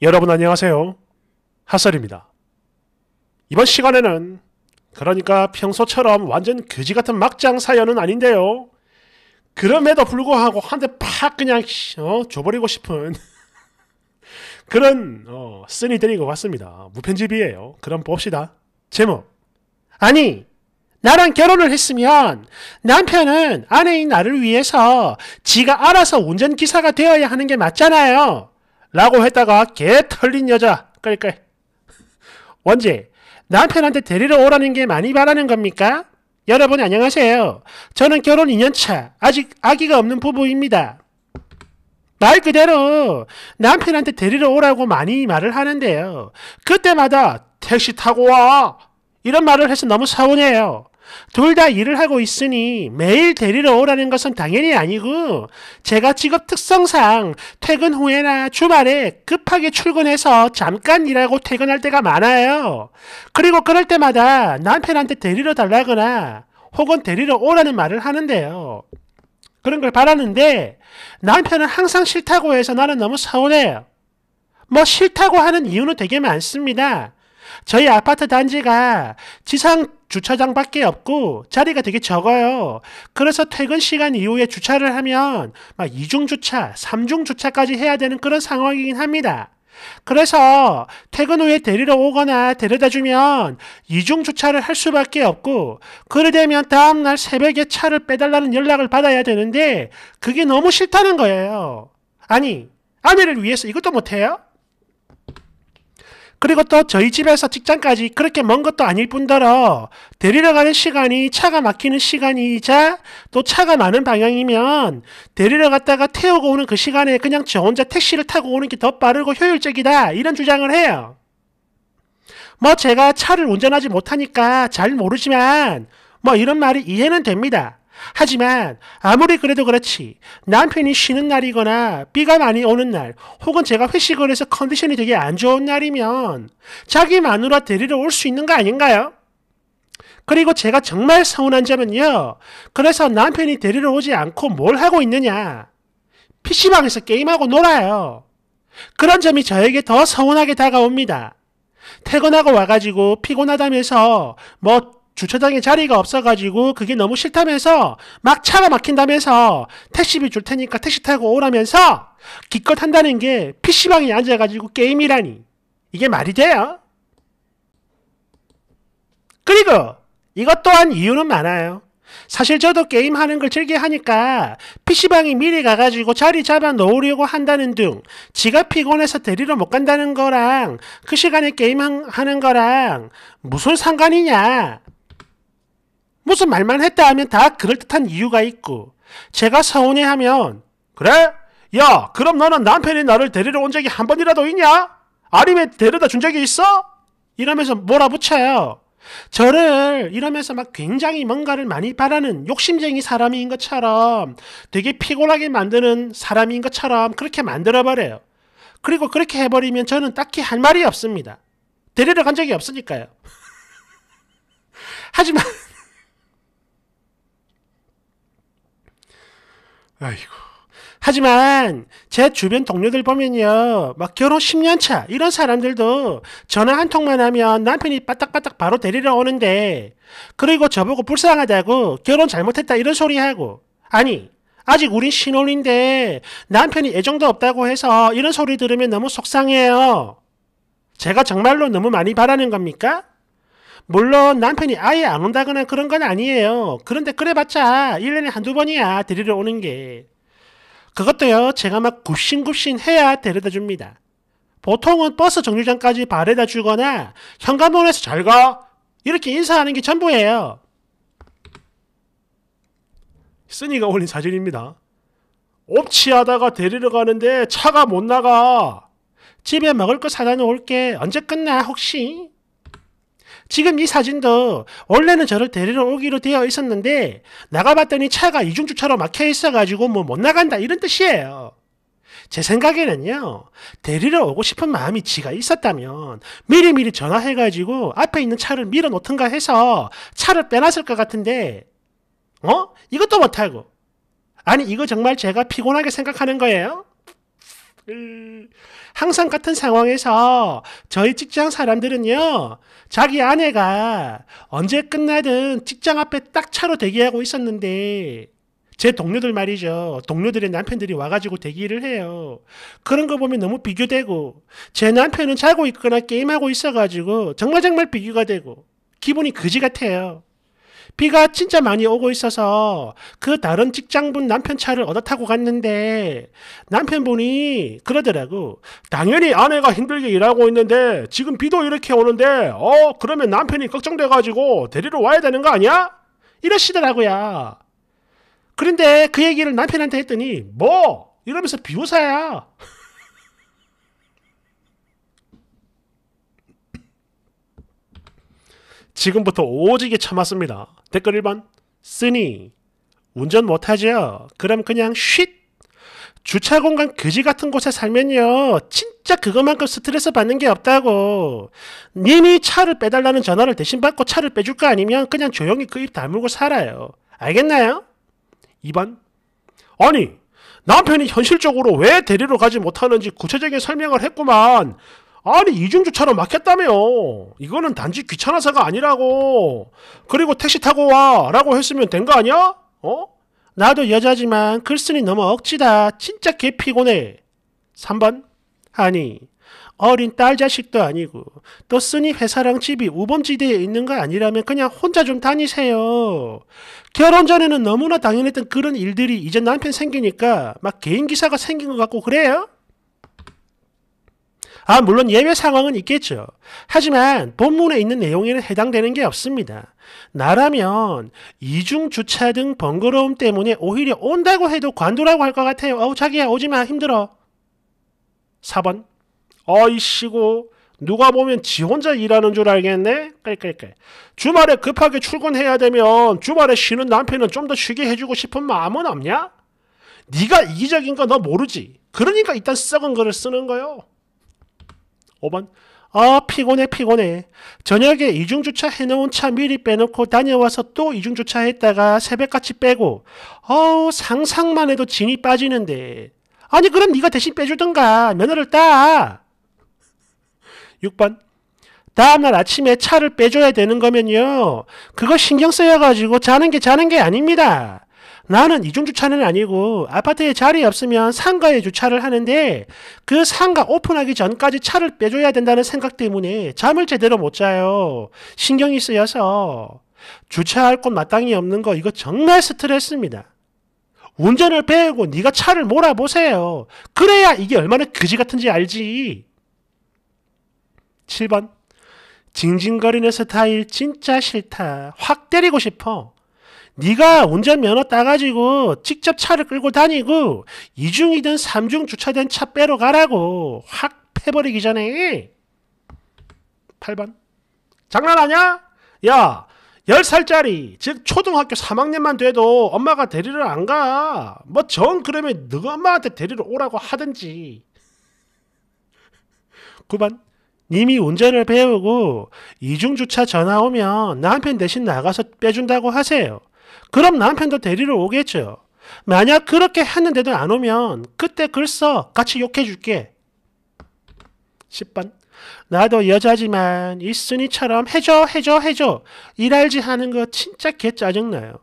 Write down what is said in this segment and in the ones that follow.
여러분 안녕하세요. 핫설입니다. 이번 시간에는 그러니까 평소처럼 완전 거지 같은 막장 사연은 아닌데요. 그럼에도 불구하고 한 대 팍 그냥 어, 줘버리고 싶은 그런 어, 쓴이 데리고 왔습니다. 무편집이에요. 그럼 봅시다. 제목 아니 나랑 결혼을 했으면 남편은 아내인 나를 위해서 지가 알아서 운전기사가 되어야 하는 게 맞잖아요. 라고 했다가 개 털린 여자 끌끌 니까 언제 남편한테 데리러 오라는 게 많이 바라는 겁니까? 여러분 안녕하세요. 저는 결혼 2년차 아직 아기가 없는 부부입니다. 말 그대로 남편한테 데리러 오라고 많이 말을 하는데요. 그때마다 택시 타고 와 이런 말을 해서 너무 서운해요. 둘다 일을 하고 있으니 매일 데리러 오라는 것은 당연히 아니고 제가 직업 특성상 퇴근 후에나 주말에 급하게 출근해서 잠깐 일하고 퇴근할 때가 많아요. 그리고 그럴 때마다 남편한테 데리러 달라거나 혹은 데리러 오라는 말을 하는데요. 그런 걸 바라는데 남편은 항상 싫다고 해서 나는 너무 서운해요. 뭐 싫다고 하는 이유는 되게 많습니다. 저희 아파트 단지가 지상 주차장밖에 없고 자리가 되게 적어요. 그래서 퇴근 시간 이후에 주차를 하면 막 이중 주차, 삼중 주차까지 해야 되는 그런 상황이긴 합니다. 그래서 퇴근 후에 데리러 오거나 데려다 주면 이중 주차를 할 수밖에 없고 그러려면 다음 날 새벽에 차를 빼달라는 연락을 받아야 되는데 그게 너무 싫다는 거예요. 아니, 아내를 위해서 이것도 못 해요? 그리고 또 저희 집에서 직장까지 그렇게 먼 것도 아닐 뿐더러 데리러 가는 시간이 차가 막히는 시간이자 또 차가 많은 방향이면 데리러 갔다가 태우고 오는 그 시간에 그냥 저 혼자 택시를 타고 오는 게 더 빠르고 효율적이다 이런 주장을 해요. 뭐 제가 차를 운전하지 못하니까 잘 모르지만 뭐 이런 말이 이해는 됩니다. 하지만 아무리 그래도 그렇지 남편이 쉬는 날이거나 비가 많이 오는 날 혹은 제가 회식을 해서 컨디션이 되게 안 좋은 날이면 자기 마누라 데리러 올 수 있는 거 아닌가요? 그리고 제가 정말 서운한 점은요. 그래서 남편이 데리러 오지 않고 뭘 하고 있느냐. PC방에서 게임하고 놀아요. 그런 점이 저에게 더 서운하게 다가옵니다. 퇴근하고 와가지고 피곤하다면서 뭐 주차장에 자리가 없어가지고 그게 너무 싫다면서 막 차가 막힌다면서 택시비 줄 테니까 택시 타고 오라면서 기껏 한다는 게 PC방에 앉아가지고 게임이라니 이게 말이 돼요? 그리고 이것 또한 이유는 많아요. 사실 저도 게임하는 걸 즐겨 하니까 PC방이 미리 가가지고 자리 잡아 놓으려고 한다는 등 지가 피곤해서 데리러 못 간다는 거랑 그 시간에 게임하는 거랑 무슨 상관이냐 무슨 말만 했다 하면 다 그럴듯한 이유가 있고 제가 서운해 하면 그래? 야 그럼 너는 남편이 나를 데리러 온 적이 한 번이라도 있냐? 아니면 데려다 준 적이 있어? 이러면서 몰아붙여요. 저를 이러면서 막 굉장히 뭔가를 많이 바라는 욕심쟁이 사람인 것처럼 되게 피곤하게 만드는 사람인 것처럼 그렇게 만들어버려요. 그리고 그렇게 해버리면 저는 딱히 할 말이 없습니다. 데리러 간 적이 없으니까요. 하지만 아이고. 하지만 제 주변 동료들 보면요. 막 결혼 10년 차 이런 사람들도 전화 한 통만 하면 남편이 빠딱빠딱 바로 데리러 오는데 그리고 저보고 불쌍하다고 결혼 잘못했다 이런 소리하고 아니 아직 우린 신혼인데 남편이 애정도 없다고 해서 이런 소리 들으면 너무 속상해요. 제가 정말로 너무 많이 바라는 겁니까? 물론 남편이 아예 안 온다거나 그런 건 아니에요. 그런데 그래봤자 1년에 한두 번이야 데리러 오는 게. 그것도요 제가 막 굽신굽신 해야 데려다 줍니다. 보통은 버스 정류장까지 바래다 주거나 현관문에서 잘 가! 이렇게 인사하는 게 전부예요. 쓰니가 올린 사진입니다. 옵치하다가 데리러 가는데 차가 못 나가. 집에 먹을 거 사다 놓을게. 언제 끝나 혹시? 지금 이 사진도 원래는 저를 데리러 오기로 되어 있었는데 나가봤더니 차가 이중주차로 막혀 있어가지고 뭐 못 나간다 이런 뜻이에요. 제 생각에는요, 데리러 오고 싶은 마음이 지가 있었다면, 미리미리 전화해가지고 앞에 있는 차를 밀어 놓든가 해서 차를 빼놨을 것 같은데, 어? 이것도 못하고. 아니, 이거 정말 제가 피곤하게 생각하는 거예요? 음, 항상 같은 상황에서 저희 직장 사람들은요, 자기 아내가 언제 끝나든 직장 앞에 딱 차로 대기하고 있었는데, 제 동료들 말이죠. 동료들의 남편들이 와가지고 대기를 해요. 그런 거 보면 너무 비교되고, 제 남편은 자고 있거나 게임하고 있어가지고, 정말 정말 비교가 되고, 기분이 그지 같아요. 비가 진짜 많이 오고 있어서 그 다른 직장분 남편 차를 얻어 타고 갔는데 남편분이 그러더라고. 당연히 아내가 힘들게 일하고 있는데 지금 비도 이렇게 오는데 어 그러면 남편이 걱정돼가지고 데리러 와야 되는 거 아니야? 이러시더라고요. 그런데 그 얘기를 남편한테 했더니 뭐 이러면서 비웃어요 지금부터 오지게 참았습니다. 댓글 1번 쓰니 운전 못하죠? 그럼 그냥 쉿! 주차 공간 그지 같은 곳에 살면요. 진짜 그것만큼 스트레스 받는 게 없다고. 님이 차를 빼달라는 전화를 대신 받고 차를 빼줄 거 아니면 그냥 조용히 그 입 다물고 살아요. 알겠나요? 2번. 아니, 남편이 현실적으로 왜 데리러 가지 못하는지 구체적인 설명을 했구만. 아니 이중주차로 막혔다며 이거는 단지 귀찮아서가 아니라고 그리고 택시 타고 와 라고 했으면 된 거 아니야? 어? 나도 여자지만 글쓴이 너무 억지다 진짜 개 피곤해 3번 아니 어린 딸 자식도 아니고 또 쓰니 회사랑 집이 우범지대에 있는 거 아니라면 그냥 혼자 좀 다니세요. 결혼 전에는 너무나 당연했던 그런 일들이 이제 남편 생기니까 막 개인 기사가 생긴 것 같고 그래요? 아, 물론 예외 상황은 있겠죠. 하지만 본문에 있는 내용에는 해당되는 게 없습니다. 나라면 이중 주차 등 번거로움 때문에 오히려 온다고 해도 관두라고 할 것 같아요. 어우, 자기야, 오지 마. 힘들어. 4번. 어이씨고. 누가 보면 지 혼자 일하는 줄 알겠네? 깔깔깔. 주말에 급하게 출근해야 되면 주말에 쉬는 남편은 좀 더 쉬게 해주고 싶은 마음은 없냐? 네가 이기적인 거 너 모르지. 그러니까 일단 썩은 글을 쓰는 거요. 5번 아 피곤해 피곤해 저녁에 이중주차 해놓은 차 미리 빼놓고 다녀와서 또 이중주차 했다가 새벽같이 빼고 어우 상상만 해도 진이 빠지는데 아니 그럼 네가 대신 빼주던가 면허를 따 6번 다음날 아침에 차를 빼줘야 되는 거면요 그거 신경 쓰여가지고 자는 게 자는 게 아닙니다 나는 이중주차는 아니고 아파트에 자리 없으면 상가에 주차를 하는데 그 상가 오픈하기 전까지 차를 빼줘야 된다는 생각 때문에 잠을 제대로 못 자요. 신경이 쓰여서 주차할 곳 마땅히 없는 거 이거 정말 스트레스입니다. 운전을 배우고 네가 차를 몰아보세요. 그래야 이게 얼마나 그지 같은지 알지. 7번 징징거리는 스타일 진짜 싫다. 확 때리고 싶어. 네가 운전 면허 따가지고 직접 차를 끌고 다니고 이중이든 삼중 주차된 차 빼러 가라고 확 패버리기 전에 8번 장난하냐? 야 10살짜리 즉 초등학교 3학년만 돼도 엄마가 데리러 안 가. 뭐전 그러면 너가 엄마한테 데리러 오라고 하든지. 9번 님이 운전을 배우고 이중주차 전화 오면 남편 대신 나가서 빼준다고 하세요. 그럼 남편도 데리러 오겠죠. 만약 그렇게 했는데도 안 오면 그때 글 써. 같이 욕해 줄게. 10번. 나도 여자지만 있으니처럼 해줘 해줘 해줘 일할지 하는 거 진짜 개 짜증나요.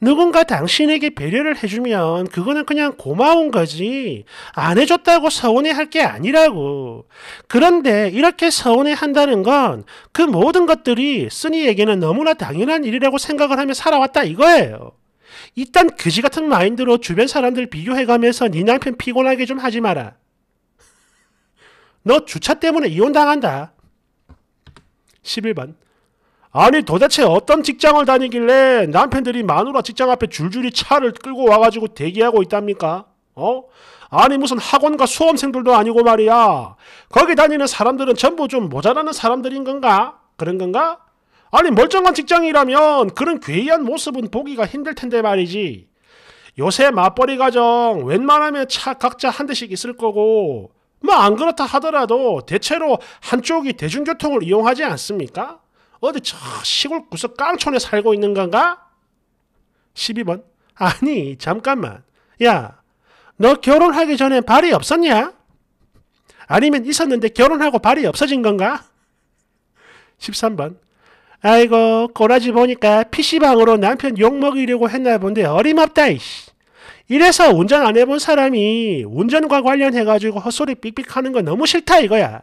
누군가 당신에게 배려를 해주면 그거는 그냥 고마운 거지. 안 해줬다고 서운해 할 게 아니라고. 그런데 이렇게 서운해 한다는 건 그 모든 것들이 쓰니에게는 너무나 당연한 일이라고 생각을 하며 살아왔다 이거예요. 일단 그지 같은 마인드로 주변 사람들 비교해가면서 네 남편 피곤하게 좀 하지 마라. 너 주차 때문에 이혼당한다. 11번. 아니 도대체 어떤 직장을 다니길래 남편들이 마누라 직장 앞에 줄줄이 차를 끌고 와가지고 대기하고 있답니까? 어? 아니 무슨 학원과 수험생들도 아니고 말이야. 거기 다니는 사람들은 전부 좀 모자라는 사람들인 건가? 그런 건가? 아니 멀쩡한 직장이라면 그런 괴이한 모습은 보기가 힘들 텐데 말이지. 요새 맞벌이 가정 웬만하면 차 각자 한 대씩 있을 거고 뭐 안 그렇다 하더라도 대체로 한쪽이 대중교통을 이용하지 않습니까? 어디 저 시골 구석 깡촌에 살고 있는 건가? 12번. 아니, 잠깐만. 야, 너 결혼하기 전에 발이 없었냐? 아니면 있었는데 결혼하고 발이 없어진 건가? 13번. 아이고, 꼬라지 보니까 PC방으로 남편 욕먹이려고 했나 본데 어림없다, 이씨. 이래서 운전 안 해본 사람이 운전과 관련해가지고 헛소리 삑삑 하는 거 너무 싫다, 이거야.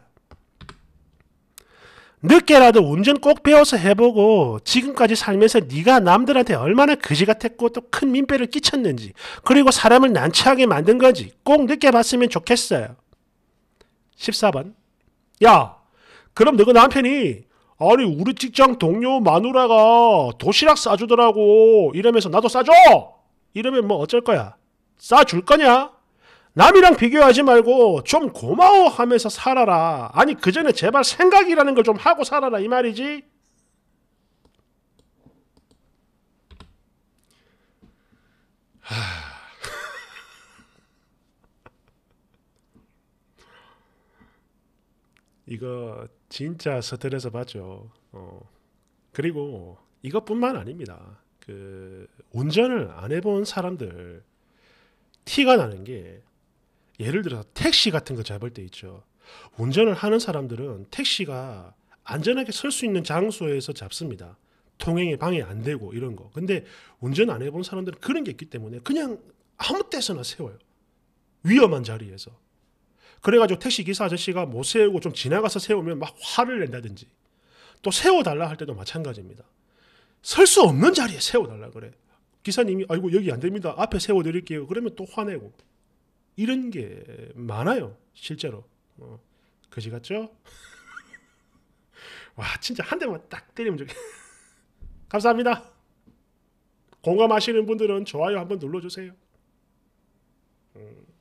늦게라도 운전 꼭 배워서 해보고 지금까지 살면서 네가 남들한테 얼마나 그지 같았고 또 큰 민폐를 끼쳤는지 그리고 사람을 난처하게 만든 건지 꼭 늦게 봤으면 좋겠어요. 14번 야 그럼 너가 남편이 아니 우리 직장 동료 마누라가 도시락 싸주더라고 이러면서 나도 싸줘 이러면 뭐 어쩔 거야 싸줄 거냐 남이랑 비교하지 말고 좀 고마워하면서 살아라. 아니 그 전에 제발 생각이라는 걸 좀 하고 살아라 이 말이지. 이거 진짜 스트레스 받죠. 어. 그리고 이것뿐만 아닙니다. 그 운전을 안 해본 사람들 티가 나는 게 예를 들어서 택시 같은 거 잡을 때 있죠. 운전을 하는 사람들은 택시가 안전하게 설 수 있는 장소에서 잡습니다. 통행에 방해 안 되고 이런 거. 근데 운전 안 해본 사람들은 그런 게 있기 때문에 그냥 아무 때서나 세워요. 위험한 자리에서. 그래가지고 택시 기사 아저씨가 못 세우고 좀 지나가서 세우면 막 화를 낸다든지 또 세워달라 할 때도 마찬가지입니다. 설 수 없는 자리에 세워달라 그래. 기사님이 아이고 여기 안 됩니다. 앞에 세워드릴게요. 그러면 또 화내고 이런 게 많아요. 실제로. 어, 그지 같죠? 와 진짜 한 대만 딱 때리면 좋겠 감사합니다. 공감하시는 분들은 좋아요 한번 눌러주세요. 음.